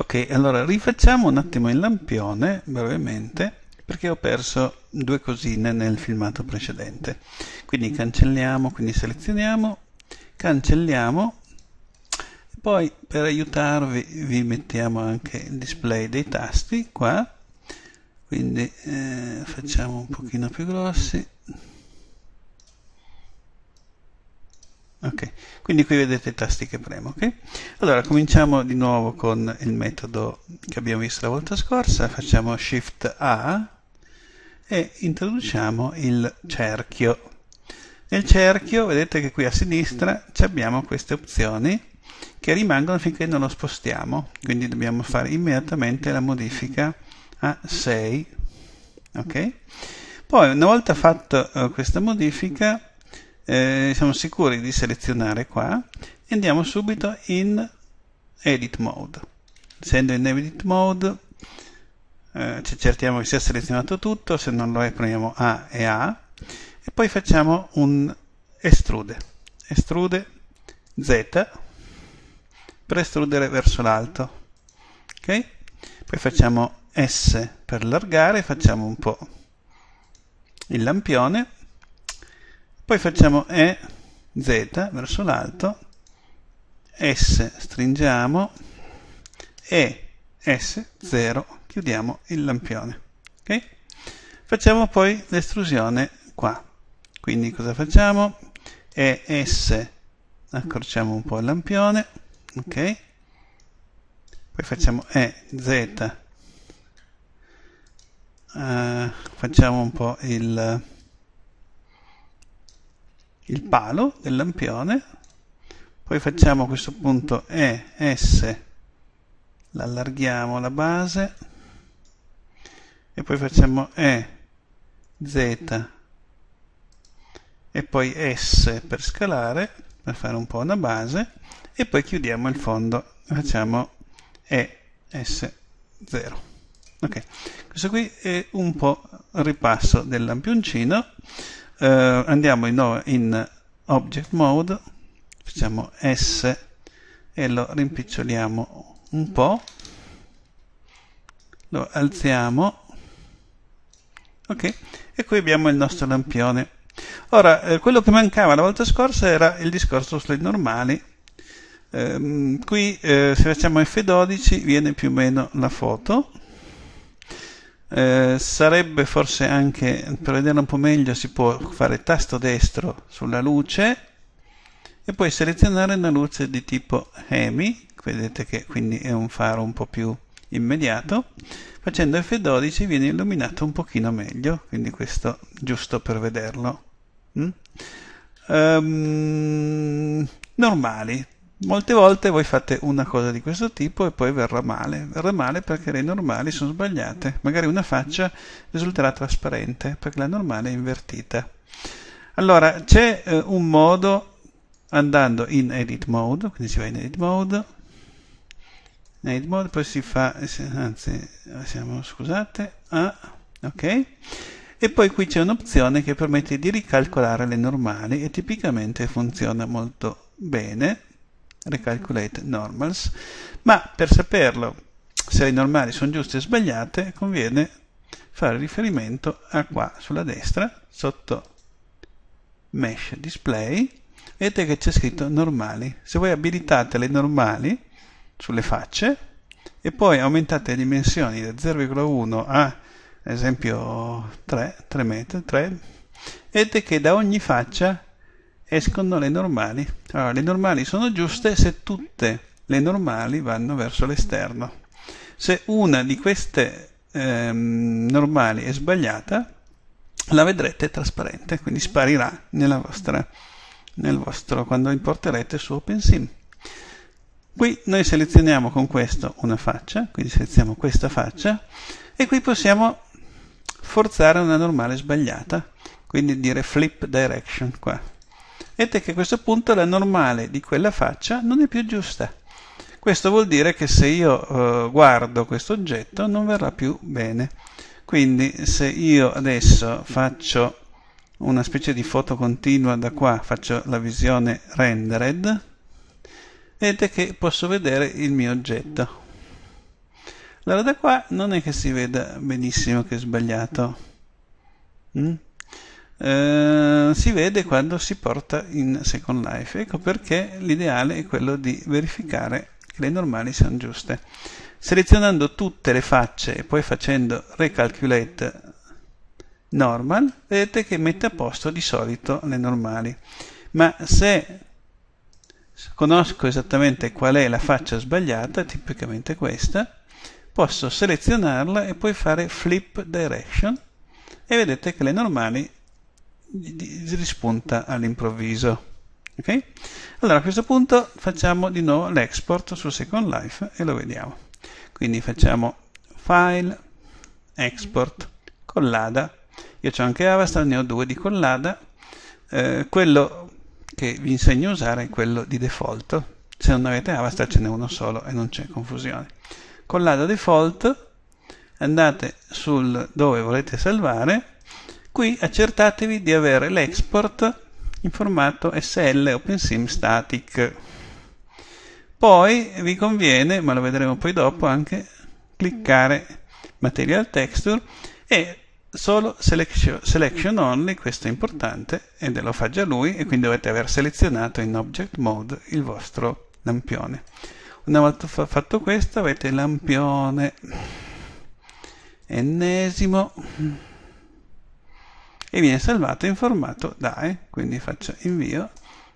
Ok, allora rifacciamo un attimo il lampione brevemente perché ho perso due cosine nel filmato precedente. Quindi cancelliamo, quindi selezioniamo, cancelliamo, poi per aiutarvi vi mettiamo anche il display dei tasti qua, quindi eh, facciamo un pochino più grossi. Quindi qui vedete i tasti che premo, ok? Allora, cominciamo di nuovo con il metodo che abbiamo visto la volta scorsa, facciamo Shift A e introduciamo il cerchio. Nel cerchio, vedete che qui a sinistra abbiamo queste opzioni che rimangono finché non lo spostiamo, quindi dobbiamo fare immediatamente la modifica a 6, ok? Poi una volta fatta eh, questa modifica eh, siamo sicuri di selezionare qua e andiamo subito in edit mode essendo in edit mode eh, ci accertiamo che sia selezionato tutto se non lo è premiamo A e A e poi facciamo un estrude estrude Z per estrudere verso l'alto ok? poi facciamo S per allargare facciamo un po' il lampione poi facciamo E, Z verso l'alto, S stringiamo, E, S, 0, chiudiamo il lampione. Okay? Facciamo poi l'estrusione qua. Quindi cosa facciamo? E, S, accorciamo un po' il lampione, ok? Poi facciamo E, Z, uh, facciamo un po' il il palo del lampione, poi facciamo a questo punto E, S, l'allarghiamo la base e poi facciamo E, Z e poi S per scalare, per fare un po' una base e poi chiudiamo il fondo, facciamo E, S, 0. Ok, questo qui è un po' il ripasso del lampioncino eh, andiamo in, in object mode facciamo S e lo rimpiccioliamo un po' lo alziamo ok e qui abbiamo il nostro lampione ora eh, quello che mancava la volta scorsa era il discorso sulle normali ehm, qui eh, se facciamo F12 viene più o meno la foto eh, sarebbe forse anche per vedere un po' meglio si può fare tasto destro sulla luce e poi selezionare una luce di tipo HEMI vedete che quindi è un faro un po' più immediato facendo F12 viene illuminato un pochino meglio quindi questo giusto per vederlo mm? um, normali Molte volte voi fate una cosa di questo tipo e poi verrà male. Verrà male perché le normali sono sbagliate. Magari una faccia risulterà trasparente perché la normale è invertita. Allora, c'è eh, un modo andando in edit mode, quindi si va in edit mode, in edit mode poi si fa, anzi, siamo, scusate, ah, ok, e poi qui c'è un'opzione che permette di ricalcolare le normali e tipicamente funziona molto bene recalculate normals, ma per saperlo se le normali sono giuste o sbagliate conviene fare riferimento a qua sulla destra sotto mesh display vedete che c'è scritto normali se voi abilitate le normali sulle facce e poi aumentate le dimensioni da 0,1 a ad esempio 3, 3 metri 3 vedete che da ogni faccia escono le normali. Allora, le normali sono giuste se tutte le normali vanno verso l'esterno. Se una di queste ehm, normali è sbagliata, la vedrete trasparente, quindi sparirà vostra, nel vostro, quando importerete su OpenSim. Qui noi selezioniamo con questo una faccia, quindi selezioniamo questa faccia, e qui possiamo forzare una normale sbagliata, quindi dire flip direction qua ed è che a questo punto la normale di quella faccia non è più giusta. Questo vuol dire che se io eh, guardo questo oggetto non verrà più bene. Quindi se io adesso faccio una specie di foto continua da qua, faccio la visione rendered, vedete che posso vedere il mio oggetto. Allora da qua non è che si veda benissimo che è sbagliato. Mm? Eh, si vede quando si porta in Second Life. Ecco perché l'ideale è quello di verificare che le normali siano giuste. Selezionando tutte le facce e poi facendo Recalculate Normal, vedete che mette a posto di solito le normali. Ma se conosco esattamente qual è la faccia sbagliata, tipicamente questa, posso selezionarla e poi fare flip direction e vedete che le normali rispunta all'improvviso. Okay? Allora a questo punto facciamo di nuovo l'export su Second Life e lo vediamo. Quindi facciamo File, Export, Collada. Io ho anche Avastar, ne ho due di collada. Eh, quello che vi insegno a usare è quello di default. Se non avete Avastar ce n'è uno solo e non c'è confusione. Collada default, andate sul dove volete salvare Qui accertatevi di avere l'export in formato SL OpenSim Static. Poi vi conviene, ma lo vedremo poi dopo, anche cliccare Material Texture e solo selection, Only, questo è importante, e lo fa già lui, e quindi dovete aver selezionato in Object Mode il vostro lampione. Una volta fatto questo avete lampione ennesimo e viene salvato in formato DAE, quindi faccio invio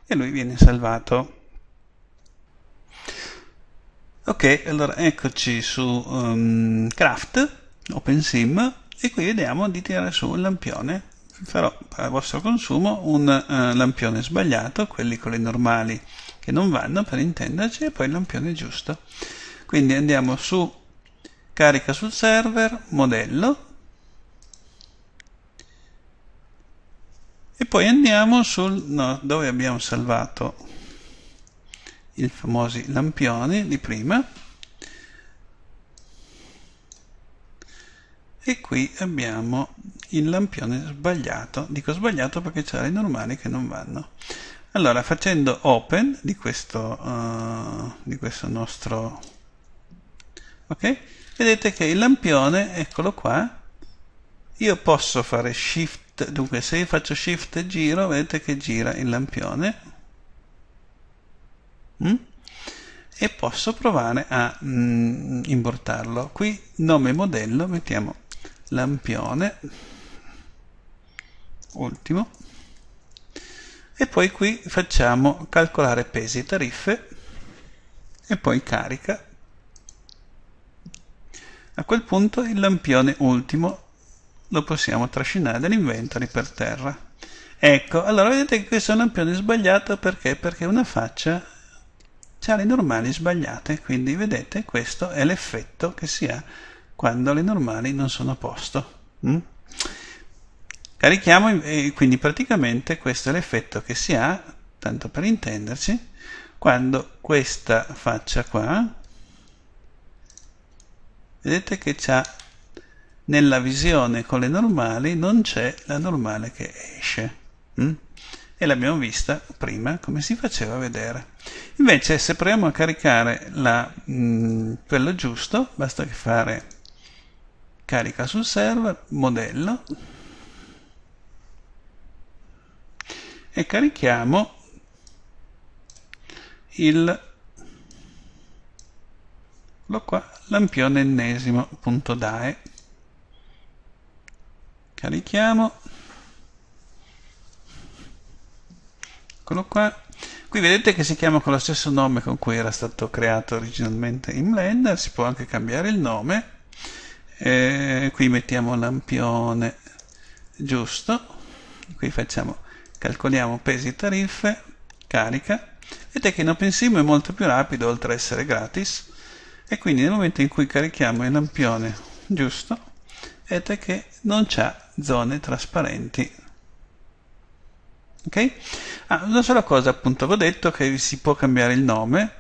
e lui viene salvato. Ok, allora eccoci su um, ehm, Craft, OpenSim, e qui vediamo di tirare su un lampione. Farò a vostro consumo un uh, lampione sbagliato, quelli con le normali che non vanno per intenderci, e poi il lampione giusto. Quindi andiamo su carica sul server, modello, e poi andiamo sul no, dove abbiamo salvato i famosi lampioni di prima e qui abbiamo il lampione sbagliato dico sbagliato perché c'erano i normali che non vanno allora facendo open di questo, uh, di questo nostro ok vedete che il lampione eccolo qua io posso fare shift shift dunque se io faccio shift e giro vedete che gira il lampione mm? e posso provare a mm, importarlo qui nome modello mettiamo lampione ultimo e poi qui facciamo calcolare pesi e tariffe e poi carica a quel punto il lampione ultimo lo possiamo trascinare dall'inventory per terra. Ecco, allora vedete che questo lampione è sbagliato perché? Perché una faccia ha le normali sbagliate, quindi vedete questo è l'effetto che si ha quando le normali non sono a posto. Mm? Carichiamo, eh, quindi praticamente questo è l'effetto che si ha, tanto per intenderci, quando questa faccia qua, vedete che ha nella visione con le normali non c'è la normale che esce. Mm? E l'abbiamo vista prima come si faceva vedere. Invece se proviamo a caricare la, mh, mm, quello giusto, basta che fare carica sul server, modello, e carichiamo il qua, lampione ennesimo.dae carichiamo eccolo qua qui vedete che si chiama con lo stesso nome con cui era stato creato originalmente in Blender si può anche cambiare il nome e qui mettiamo lampione giusto qui facciamo calcoliamo pesi tariffe carica vedete che in OpenSim è molto più rapido oltre ad essere gratis e quindi nel momento in cui carichiamo il lampione giusto ed è che non c'è zone trasparenti. Ok? Ah, una sola cosa appunto, vi ho detto che si può cambiare il nome.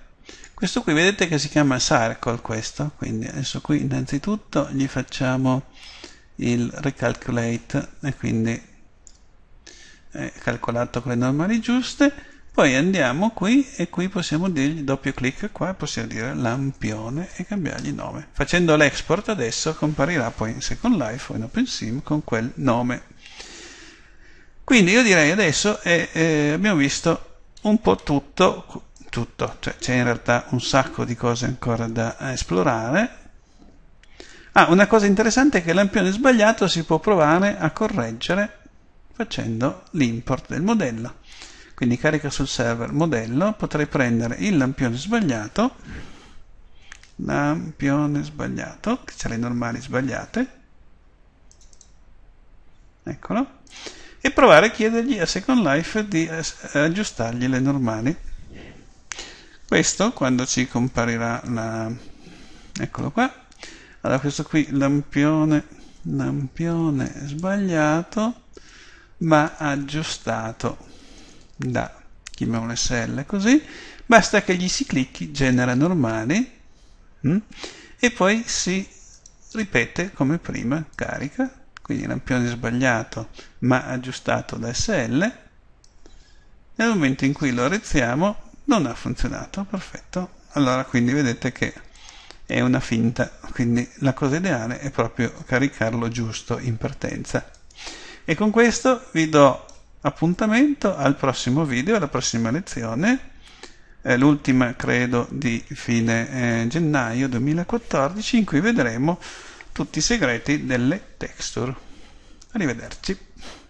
Questo qui vedete che si chiama circle questo, quindi adesso qui innanzitutto gli facciamo il recalculate e quindi è calcolato con le normali giuste poi andiamo qui e qui possiamo dirgli doppio clic qua possiamo dire lampione e cambiargli nome facendo l'export adesso comparirà poi in Second Life o in OpenSim con quel nome quindi io direi adesso eh, eh, abbiamo visto un po' tutto tutto, cioè c'è in realtà un sacco di cose ancora da esplorare. Ah, una cosa interessante è che l'ampione sbagliato si può provare a correggere facendo l'import del modello quindi carica sul server modello, potrei prendere il lampione sbagliato, lampione sbagliato, che c'è le normali sbagliate, eccolo, e provare a chiedergli a Second Life di aggiustargli le normali. Questo quando ci comparirà la... eccolo qua. Allora questo qui lampione, lampione sbagliato ma aggiustato da chiamiamolo SL così, basta che gli si clicchi genera normali mh? Mm, e poi si ripete come prima, carica, quindi lampione sbagliato ma aggiustato da SL, nel momento in cui lo reziamo non ha funzionato, perfetto, allora quindi vedete che è una finta, quindi la cosa ideale è proprio caricarlo giusto in partenza. E con questo vi do appuntamento al prossimo video, alla prossima lezione, è l'ultima credo di fine eh, gennaio 2014 in cui vedremo tutti i segreti delle texture. Arrivederci.